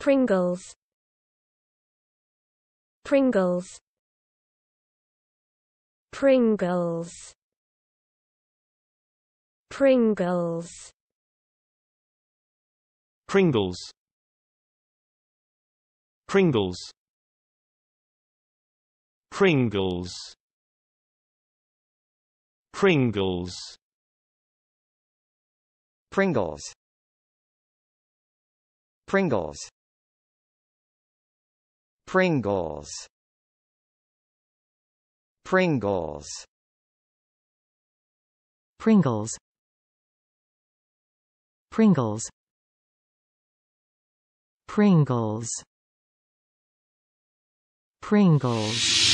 Pringles Pringles Pringles Pringles Pringles Pringles Pringles Pringles Pringles Pringles Pringles Pringles Pringles Pringles Pringles Pringles